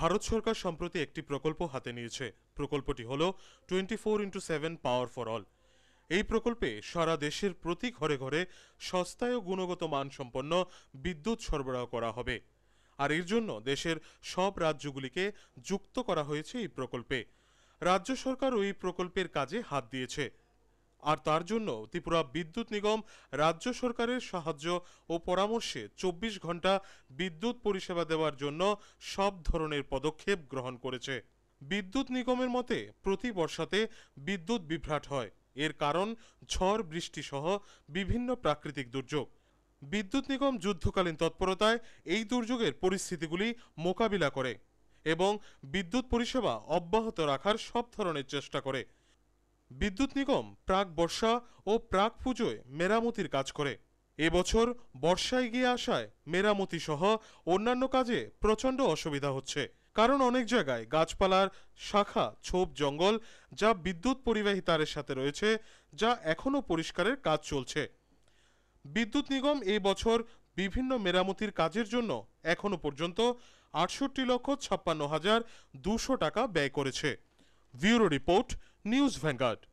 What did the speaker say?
ভারত সরকার সম্প্রতি একটি প্রকল্প হাতে নিয়েছে প্রকল্পটি হল twenty four into seven power for all এই প্রকল্পে সারা দেশের প্রতি ঘরে ঘরে সস্তায় ও গুণগত মানসম্পন্ন বিদ্যুৎ সরবরাহ করা হবে আর এর জন্য দেশের সব রাজ্যগুলিকে যুক্ত করা হয়েছে এই প্রকল্পে রাজ্য সরকারও এই প্রকল্পের কাজে হাত দিয়েছে আর তার জন্য ত্রিপুরা বিদ্যুৎ নিগম রাজ্য সরকারের সাহায্য ও পরামর্শে চব্বিশ ঘন্টা বিদ্যুৎ পরিষেবা দেওয়ার জন্য সব ধরনের পদক্ষেপ গ্রহণ করেছে বিদ্যুৎ নিগমের মতে প্রতি বর্ষাতে বিদ্যুৎ বিভ্রাট হয় এর কারণ ঝড় বৃষ্টি সহ বিভিন্ন প্রাকৃতিক দুর্যোগ বিদ্যুৎ নিগম যুদ্ধকালীন তৎপরতায় এই দুর্যোগের পরিস্থিতিগুলি মোকাবিলা করে এবং বিদ্যুৎ পরিষেবা অব্যাহত রাখার সব ধরনের চেষ্টা করে বিদ্যুৎ নিগম প্রাক বর্ষা ও প্রাক পুজোয় মেরামতির কাজ করে এবছর বর্ষায় গিয়ে আসায় মেরামতি সহ অন্যান্য কাজে প্রচণ্ড অসুবিধা হচ্ছে কারণ অনেক জায়গায় গাছপালার শাখা ছোপ জঙ্গল যা বিদ্যুৎ পরিবাহী তারের সাথে রয়েছে যা এখনও পরিষ্কারের কাজ চলছে বিদ্যুৎ নিগম এই বছর বিভিন্ন মেরামতির কাজের জন্য এখনও পর্যন্ত আটষট্টি লক্ষ ছাপ্পান্ন হাজার দুশো টাকা ব্যয় করেছে ব্যুরো রিপোর্ট News Vanguard.